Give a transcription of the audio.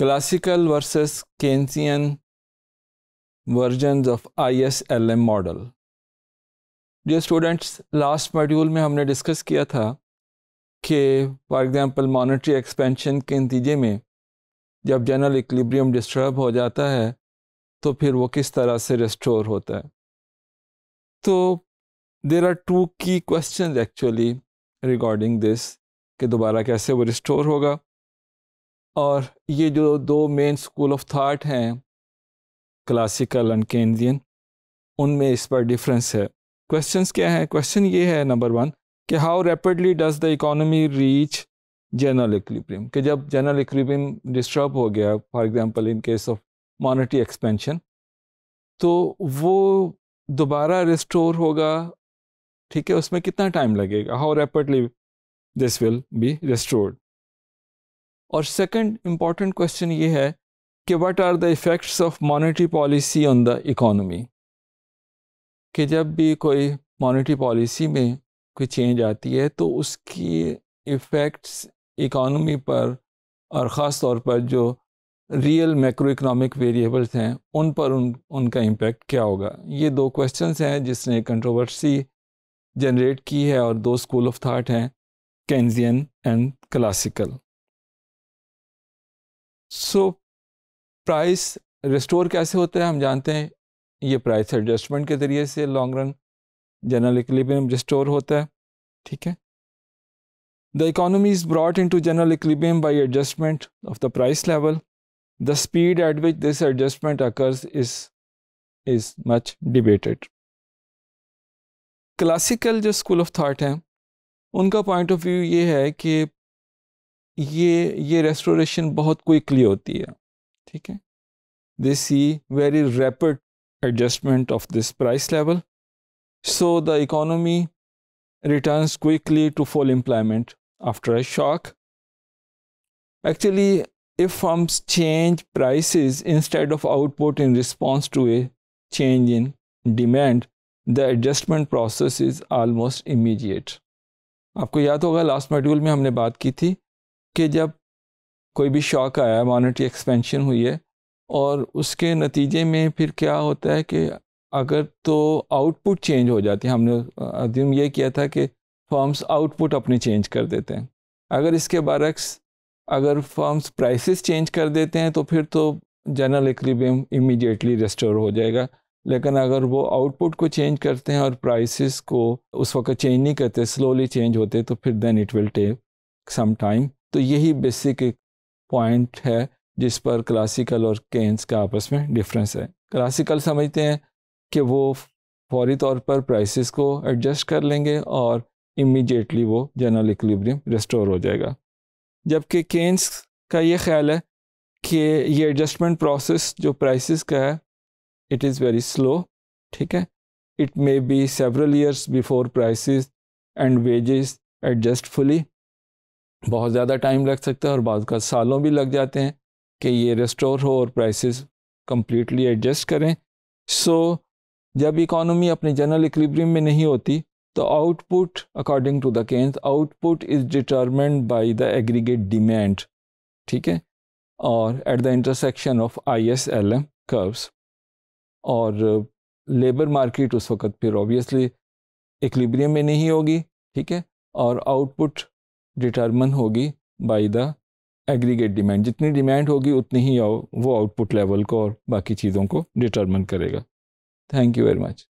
classical versus classical of I S L M model जो students last module में हमने discuss किया था कि फॉर एग्ज़ाम्पल मॉनिट्री एक्सपेंशन के नतीजे में जब जनरल इक्लिब्रियम डिस्टर्ब हो जाता है तो फिर वो किस तरह से रिस्टोर होता है तो देर आर टू की क्वेश्चन एक्चुअली रिगार्डिंग दिस कि दोबारा कैसे वो रिस्टोर होगा और ये जो दो मेन स्कूल ऑफ थाट हैं क्लासिकल एंड केंद्रियन उनमें इस पर डिफरेंस है क्वेश्चन क्या हैं क्वेश्चन ये है नंबर वन कि how rapidly does the economy reach general equilibrium कि जब जनरल इक्विबियम डिस्टर्ब हो गया for example in case of monetary expansion तो वो दोबारा रिस्टोर होगा ठीक है उसमें कितना टाइम लगेगा how rapidly this will be restored और सेकंड इम्पॉर्टेंट क्वेश्चन ये है कि what are the effects of monetary policy on the economy कि जब भी कोई मॉनेटरी पॉलिसी में कोई चेंज आती है तो उसकी इफ़ेक्ट्स इकोनॉमी पर और ख़ास तौर पर जो रियल मैक्रो इकनॉमिक वेरिएबल्स हैं उन पर उन उनका इम्पेक्ट क्या होगा ये दो क्वेश्चन हैं जिसने कंट्रोवर्सी जनरेट की है और दो स्कूल ऑफ थाट हैं Keynesian and classical so price restore कैसे होता है हम जानते हैं ये प्राइस एडजस्टमेंट के ज़रिए से long run general equilibrium restore होता है ठीक है the economy is brought into general equilibrium by adjustment of the price level the speed at which this adjustment occurs is is much debated classical जो school of thought हैं उनका point of view ये है कि ये ये restoration बहुत quickly होती है ठीक है they see very rapid adjustment of this price level so the economy returns quickly to full employment after a shock actually if firms change prices instead of output in response to a change in demand the adjustment process is almost immediate आपको याद होगा last module में हमने बात की थी कि जब कोई भी शॉक आया मॉनिटरी एक्सपेंशन हुई है और उसके नतीजे में फिर क्या होता है कि अगर तो आउटपुट चेंज हो जाती है हमने अध्ययन ये किया था कि फर्म्स आउटपुट अपने चेंज कर देते हैं अगर इसके बरक्स अगर फर्म्स प्राइसेस चेंज कर देते हैं तो फिर तो जनरल इक्विलिब्रियम इमीडिएटली रिस्टोर हो जाएगा लेकिन अगर वो आउटपुट को चेंज करते हैं और प्राइसेस को उस वक्त चेंज नहीं करते स्लोली चेंज होते तो फिर then it will take some time तो यही बेसिक एक पॉइंट है जिस पर क्लासिकल और केन्स का आपस में डिफरेंस है क्लासिकल समझते हैं कि वो फौरी तौर पर प्राइसेस को एडजस्ट कर लेंगे और इमीडिएटली वो जनरल इक्विलिब्रियम रिस्टोर हो जाएगा जबकि केन्स का ये ख्याल है कि ये एडजस्टमेंट प्रोसेस जो प्राइसेस का है इट इज़ वेरी स्लो ठीक है it may be several years before prices and wages adjust fully बहुत ज़्यादा टाइम लग सकता है और बाद का सालों भी लग जाते हैं कि ये रेस्टोर हो और प्राइसेस कम्प्लीटली एडजस्ट करें सो so, जब इकोनॉमी अपने जनरल इक्लिब्रियम में नहीं होती तो output according to the Keynes output is determined by the aggregate demand ठीक है और at the intersection of I S L M curves और लेबर मार्केट उस वक्त फिर ऑब्वियसली इक्लिब्रियम में नहीं होगी ठीक है और आउटपुट डिटर्मन होगी बाय द एग्रीगेट डिमांड जितनी डिमांड होगी उतनी ही वो आउटपुट लेवल को और बाकी चीज़ों को डिटर्मन करेगा थैंक यू वेरी मच